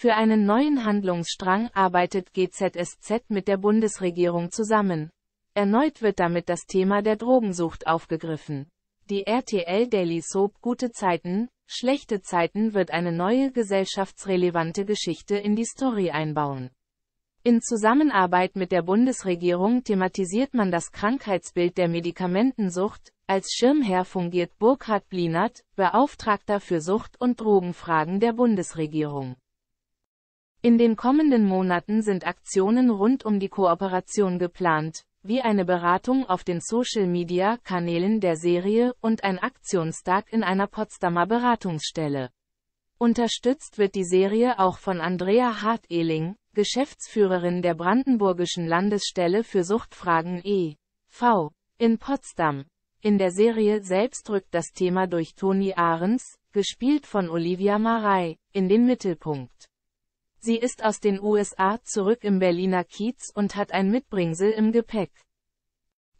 Für einen neuen Handlungsstrang arbeitet GZSZ mit der Bundesregierung zusammen. Erneut wird damit das Thema der Drogensucht aufgegriffen. Die RTL Daily Soap Gute Zeiten, Schlechte Zeiten wird eine neue gesellschaftsrelevante Geschichte in die Story einbauen. In Zusammenarbeit mit der Bundesregierung thematisiert man das Krankheitsbild der Medikamentensucht, als Schirmherr fungiert Burkhard Blinert, Beauftragter für Sucht- und Drogenfragen der Bundesregierung. In den kommenden Monaten sind Aktionen rund um die Kooperation geplant, wie eine Beratung auf den Social-Media-Kanälen der Serie und ein Aktionstag in einer Potsdamer Beratungsstelle. Unterstützt wird die Serie auch von Andrea Hart-Ehling, Geschäftsführerin der Brandenburgischen Landesstelle für Suchtfragen e.V. in Potsdam. In der Serie selbst rückt das Thema durch Toni Ahrens, gespielt von Olivia Marei, in den Mittelpunkt. Sie ist aus den USA zurück im Berliner Kiez und hat ein Mitbringsel im Gepäck.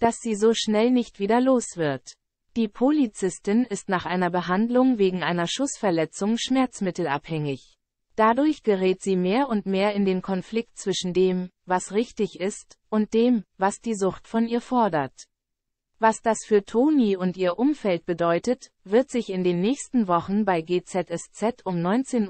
Dass sie so schnell nicht wieder los wird. Die Polizistin ist nach einer Behandlung wegen einer Schussverletzung schmerzmittelabhängig. Dadurch gerät sie mehr und mehr in den Konflikt zwischen dem, was richtig ist, und dem, was die Sucht von ihr fordert. Was das für Toni und ihr Umfeld bedeutet, wird sich in den nächsten Wochen bei GZSZ um 19.40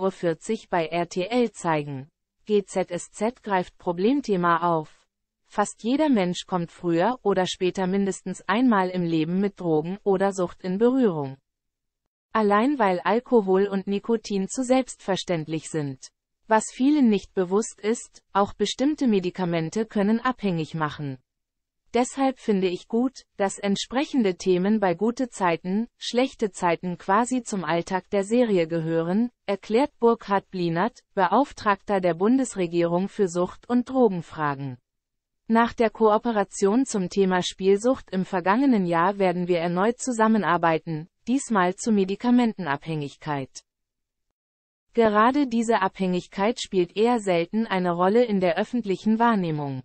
Uhr bei RTL zeigen. GZSZ greift Problemthema auf. Fast jeder Mensch kommt früher oder später mindestens einmal im Leben mit Drogen oder Sucht in Berührung. Allein weil Alkohol und Nikotin zu selbstverständlich sind. Was vielen nicht bewusst ist, auch bestimmte Medikamente können abhängig machen. Deshalb finde ich gut, dass entsprechende Themen bei gute Zeiten, schlechte Zeiten quasi zum Alltag der Serie gehören, erklärt Burkhard Blinert, Beauftragter der Bundesregierung für Sucht- und Drogenfragen. Nach der Kooperation zum Thema Spielsucht im vergangenen Jahr werden wir erneut zusammenarbeiten, diesmal zur Medikamentenabhängigkeit. Gerade diese Abhängigkeit spielt eher selten eine Rolle in der öffentlichen Wahrnehmung.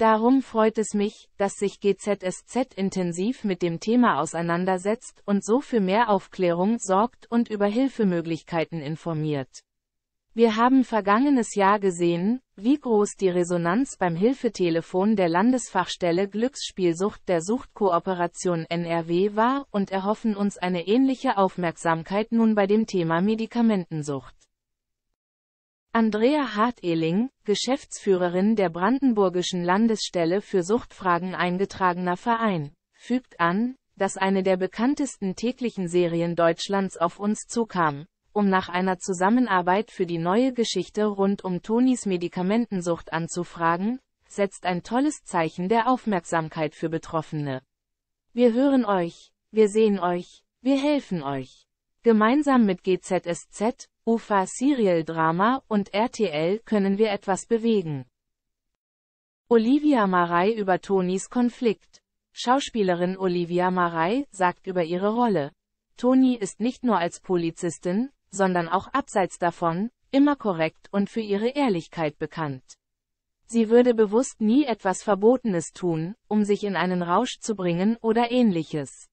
Darum freut es mich, dass sich GZSZ intensiv mit dem Thema auseinandersetzt und so für mehr Aufklärung sorgt und über Hilfemöglichkeiten informiert. Wir haben vergangenes Jahr gesehen, wie groß die Resonanz beim Hilfetelefon der Landesfachstelle Glücksspielsucht der Suchtkooperation NRW war und erhoffen uns eine ähnliche Aufmerksamkeit nun bei dem Thema Medikamentensucht. Andrea Harteling, Geschäftsführerin der Brandenburgischen Landesstelle für Suchtfragen eingetragener Verein, fügt an, dass eine der bekanntesten täglichen Serien Deutschlands auf uns zukam, um nach einer Zusammenarbeit für die neue Geschichte rund um Tonis Medikamentensucht anzufragen, setzt ein tolles Zeichen der Aufmerksamkeit für Betroffene. Wir hören euch, wir sehen euch, wir helfen euch. Gemeinsam mit GZSZ, UFA Serial Drama und RTL können wir etwas bewegen. Olivia Marei über Tonis Konflikt. Schauspielerin Olivia Marei sagt über ihre Rolle. Toni ist nicht nur als Polizistin, sondern auch abseits davon, immer korrekt und für ihre Ehrlichkeit bekannt. Sie würde bewusst nie etwas Verbotenes tun, um sich in einen Rausch zu bringen oder ähnliches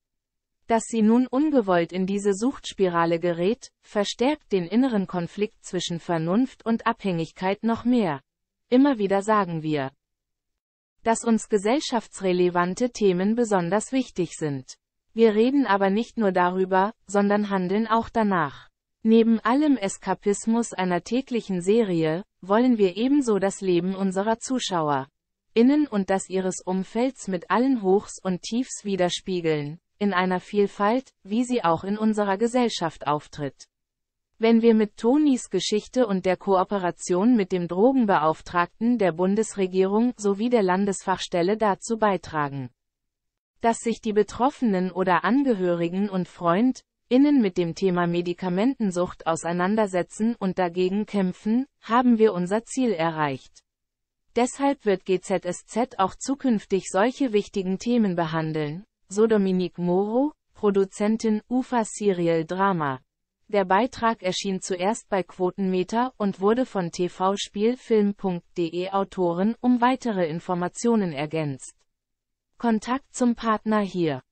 dass sie nun ungewollt in diese Suchtspirale gerät, verstärkt den inneren Konflikt zwischen Vernunft und Abhängigkeit noch mehr. Immer wieder sagen wir, dass uns gesellschaftsrelevante Themen besonders wichtig sind. Wir reden aber nicht nur darüber, sondern handeln auch danach. Neben allem Eskapismus einer täglichen Serie, wollen wir ebenso das Leben unserer Zuschauer innen und das ihres Umfelds mit allen Hochs und Tiefs widerspiegeln, in einer Vielfalt, wie sie auch in unserer Gesellschaft auftritt. Wenn wir mit Tonis Geschichte und der Kooperation mit dem Drogenbeauftragten der Bundesregierung sowie der Landesfachstelle dazu beitragen, dass sich die Betroffenen oder Angehörigen und Freund, innen mit dem Thema Medikamentensucht auseinandersetzen und dagegen kämpfen, haben wir unser Ziel erreicht. Deshalb wird GZSZ auch zukünftig solche wichtigen Themen behandeln, so Dominique Moro, Produzentin UFA Serial Drama. Der Beitrag erschien zuerst bei Quotenmeter und wurde von tvspielfilm.de Autoren um weitere Informationen ergänzt. Kontakt zum Partner hier